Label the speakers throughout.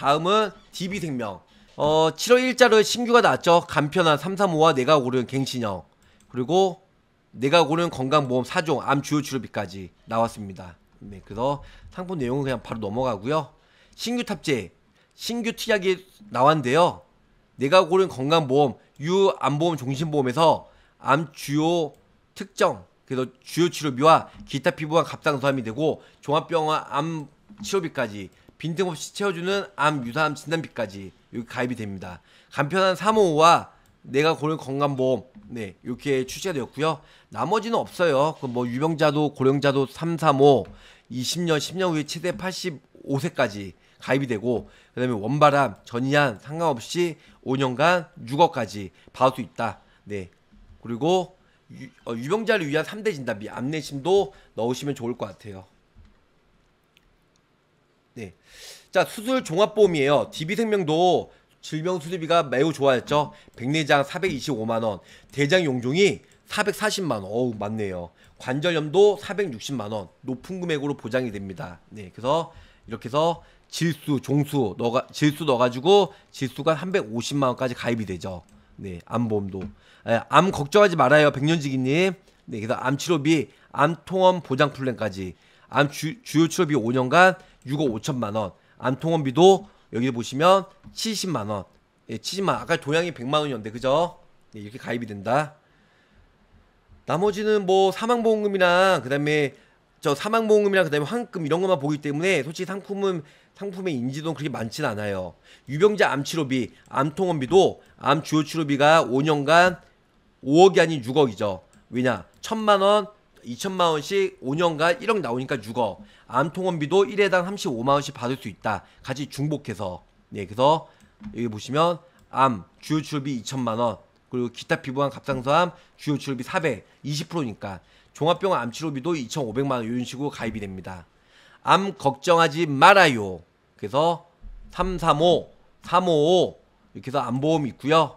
Speaker 1: 다음은 DB생명 어 7월 1자로 신규가 나왔죠 간편한 335와 내가 고른 갱신형 그리고 내가 고른 건강보험 4종 암 주요 치료비까지 나왔습니다 네, 그래서 상품 내용은 그냥 바로 넘어가고요 신규 탑재 신규 특약이 나왔는데요 내가 고른 건강보험 유암보험 종신보험에서 암 주요 특정 그래서 주요 치료비와 기타 피부암 갑상선암이 되고 종합병원 암 치료비까지 빈틈없이 채워주는 암 유사암 진단비까지 여기 가입이 됩니다. 간편한 355와 내가 고른 건강보험 네 이렇게 출시가 되었고요. 나머지는 없어요. 그 뭐 유병자도 고령자도 335 20년 10년 후에 최대 85세까지 가입이 되고 그다음에 원바람 전이한 상관없이 5년간 6억까지 받을 수 있다. 네 그리고 유, 어, 병자를 위한 3대 진단비 암내심도 넣으시면 좋을 것 같아요. 네. 자, 수술 종합보험이에요. DB생명도 질병 수리비가 매우 좋아졌죠. 백내장 425만 원, 대장 용종이 440만 원. 어우, 맞네요. 관절염도 460만 원. 높은 금액으로 보장이 됩니다. 네. 그래서 이렇게 해서 질수, 종수 넣어 질수 넣어 가지고 질수가 350만 원까지 가입이 되죠. 네. 암보험도. 아, 암 걱정하지 말아요. 백년지기 님. 네. 그래서 암 치료비, 암 통원 보장 플랜까지 암 주, 주요 치료비 5년간 6억 5천만 원. 안통원비도 여기 보시면 70만 원. 예, 70만 아까 도양이 100만 원이었는데 그죠? 예, 이렇게 가입이 된다. 나머지는 뭐사망보험금이나 그다음에 저사망보험금이나 그다음에 환급 이런 것만 보기 때문에 솔직히 상품은 상품의 인지도는 그렇게 많진 않아요. 유병자 암치료비, 암통원비도 암 주요 치료비가 5년간 5억이 아닌 6억이죠. 왜냐? 1 천만 원 2천만 원씩 5년간 1억 나오니까 6억. 암통원비도 1회당 35만 원씩 받을 수 있다. 같이 중복해서. 네, 그래서 여기 보시면 암 주요 출비 2천만 원. 그리고 기타 피부암 갑상선암 주요 치료비 400 20%니까 종합병원 암 치료비도 2,500만 원 이런 식으로 가입이 됩니다. 암 걱정하지 말아요. 그래서 335, 355 이렇게 해서 암보험 이있구요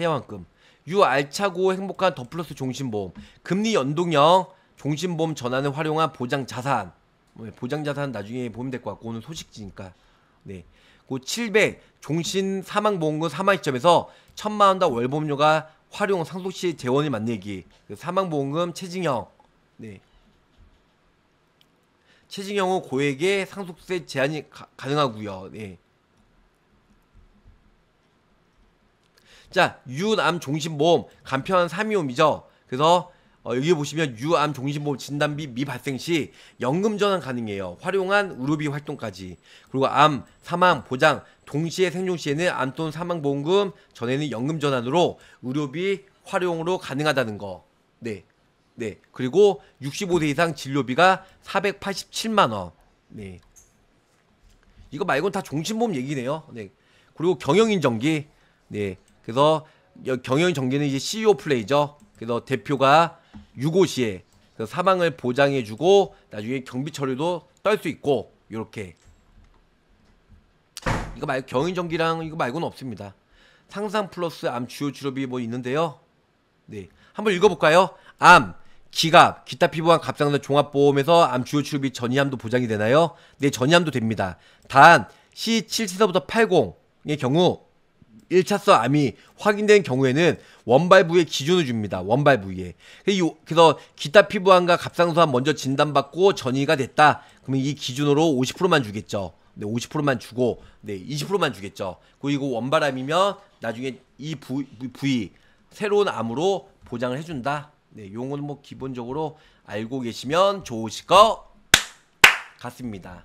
Speaker 1: 해양환금 유알차고 행복한 더플러스 종신보험, 금리 연동형 종신보험 전환을 활용한 보장 자산. 뭐, 보장 자산 나중에 보면 될 것 같고 오늘 소식지니까. 네. 고700 종신 사망 보험금 사망 시점에서 천만 원당 월보험료가 활용 상속 시 재원을 만들기. 그 사망 보험금 체징형 네. 체징형은 고액의 상속세 제한이 가, 능하고요 네. 자, 유암 종신보험 간편한 3위홈이죠. 그래서 어, 여기 보시면 유암 종신보험 진단비 미발생 시 연금 전환 가능해요. 활용한 의료비 활동까지. 그리고 암, 사망, 보장, 동시에 생존 시에는 암 또는 사망보험금 전에는 연금 전환으로 의료비 활용으로 가능하다는 거. 네. 네. 그리고 65세 이상 진료비가 487만 원. 네. 이거 말고는 다 종신보험 얘기네요. 네. 그리고 경영인정기. 네. 그래서 경영 전개는 이제 CEO 플레이죠. 그래서 대표가 유고시에 그 사망을 보장해주고 나중에 경비 처리도 떨 수 있고 이렇게 이거 말고 경영 전기랑 이거 말고는 없습니다. 상상 플러스 암 주요 치료비 뭐 있는데요. 네, 한번 읽어볼까요? 암, 기갑, 기타 피부암 갑상선 종합보험에서 암 주요 치료비 전이암도 보장이 되나요? 네, 전이암도 됩니다. 단 C7시서부터 80의 경우 1차선 암이 확인된 경우에는 원발부의 기준을 줍니다. 원발부에. 그 그래서 기타 피부암과 갑상선암 먼저 진단받고 전이가 됐다. 그러면 이 기준으로 50%만 주겠죠. 네, 50%만 주고 네, 20%만 주겠죠. 그리고 원발암이면 나중에 이 부, 부위 새로운 암으로 보장을 해준다. 네, 용어는 뭐 기본적으로 알고 계시면 좋으실 것 같습니다.